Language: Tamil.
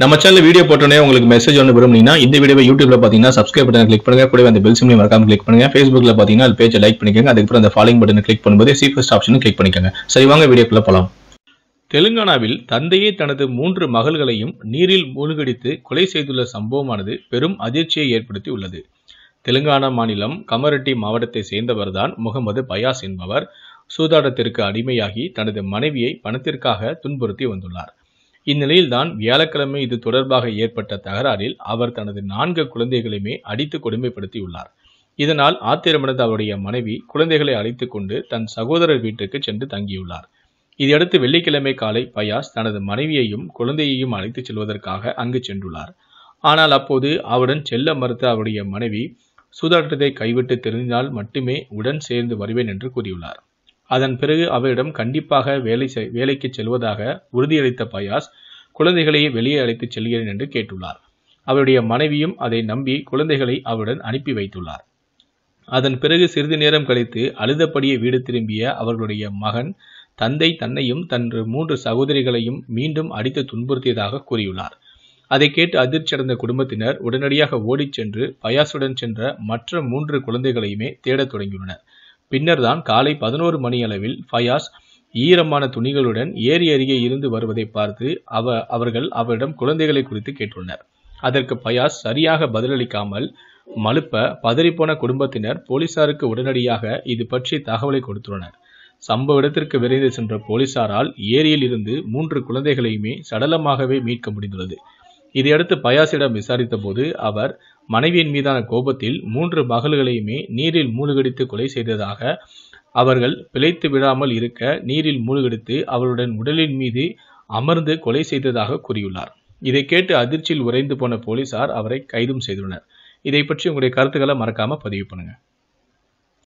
நம்ம சேனல் வீடியோ போட்டோன்னே உங்களுக்கு மெசேஜ் ஒன்று விரும்புனீங்கன்னா இந்த வீடியோ யூடியூப்ல பார்த்தீங்கன்னா சப்ஸ்கிரைப் பட்டன் கிளிக் பண்ணுங்க கூட அந்த பெல் சிம்லையும் மறக்காம கிளிக் பண்ணுங்க ஃபேஸ்புக்ல பார்த்தீங்கன்னா அது பேஜை லைக் பண்ணிக்கோங்க அதுக்கப்புறம் அந்த ஃபாலோ பட்டன் கிளிக் பண்ணும்போது சி ஃபர்ஸ்ட் ஆப்ஷனும் கிளிக் பண்ணிக்கோங்க சரி வாங்க வீடியோக்குள்ள போகலாம் தெலுங்கானாவில் தந்தையே தனது மூன்று மகள்களையும் நீரில் மூழ்கடித்து கொலை செய்துள்ள சம்பவமானது பெரும் அதிர்ச்சியை ஏற்படுத்தி உள்ளது தெலுங்கானா மாநிலம் கமரெட்டி மாவட்டத்தை சேர்ந்தவர்தான் முகமது பயாஸ் என்பவர் சூதாட்டத்திற்கு அடிமையாகி தனது மனைவியை பணத்திற்காக துன்புறுத்தி வந்துள்ளார் இந்நிலையில்தான் வியாழக்கிழமை இது தொடர்பாக ஏற்பட்ட தகராறில் அவர் தனது நான்கு குழந்தைகளையுமே அடித்து கொடுமைப்படுத்தியுள்ளார் இதனால் ஆத்திரமடைந்த அவருடைய மனைவி குழந்தைகளை அழைத்து கொண்டு தன் சகோதரர் வீட்டிற்கு சென்று தங்கியுள்ளார் இதையடுத்து வெள்ளிக்கிழமை காலை பயாஸ் தனது மனைவியையும் குழந்தையையும் அழைத்துச் செல்வதற்காக அங்கு சென்றுள்ளார் ஆனால் அப்போது அவருடன் செல்ல மறுத்த அவருடைய மனைவி சூதாட்டத்தை கைவிட்டு தெரிந்தால் மட்டுமே உடன் சேர்ந்து வருவேன் என்று கூறியுள்ளார் அதன் பிறகு அவரிடம் கண்டிப்பாக வேலை வேலைக்கு செல்வதாக உறுதியளித்த பயாஸ் குழந்தைகளை வெளியே அழைத்துச் செல்கிறேன் என்று கேட்டுள்ளார் அவருடைய மனைவியும் அதை நம்பி குழந்தைகளை அவருடன் அனுப்பி வைத்துள்ளார் அதன் பிறகு சிறிது நேரம் கழித்து அழுதபடியே வீடு திரும்பிய அவர்களுடைய மகன் தந்தை தன்னையும் தன் மூன்று சகோதரிகளையும் மீண்டும் அடித்து துன்புறுத்தியதாக கூறியுள்ளார் அதை கேட்டு அதிர்ச்சியடைந்த குடும்பத்தினர் உடனடியாக ஓடிச் சென்று பயாசுடன் சென்ற மற்ற மூன்று குழந்தைகளையுமே தேடத் தொடங்கியுள்ளனர் பின்னர்தான் காலை பதினோரு மணியளவில் ஃபயாஸ் ஈரமான துணிகளுடன் ஏரி அருகே இருந்து வருவதை பார்த்து அவ அவர்கள் அவரிடம் குழந்தைகளை குறித்து கேட்டுள்ளனர் அதற்கு பயாஸ் சரியாக பதிலளிக்காமல் மலுப்ப பதறிப்போன குடும்பத்தினர் போலீசாருக்கு உடனடியாக இது பற்றி தகவலை கொடுத்துள்ளனர் சம்பவ இடத்திற்கு விரைந்து சென்ற போலீசாரால் ஏரியில் இருந்து மூன்று குழந்தைகளையுமே சடலமாகவே மீட்க முடிந்துள்ளது இதையடுத்து பயாசிடம் விசாரித்த போது அவர் மனைவியின் மீதான கோபத்தில் மூன்று மகள்களையுமே நீரில் மூழ்கடித்து கொலை செய்ததாக அவர்கள் பிழைத்து விடாமல் இருக்க நீரில் மூழ்கடித்து அவருடன் உடலின் மீது அமர்ந்து கொலை செய்ததாக கூறியுள்ளார் இதை கேட்டு அதிர்ச்சியில் உறைந்து போன போலீசார் அவரை கைதும் செய்துள்ளனர் இதை பற்றி உங்களுடைய கருத்துக்களை மறக்காம பதிவு பண்ணுங்க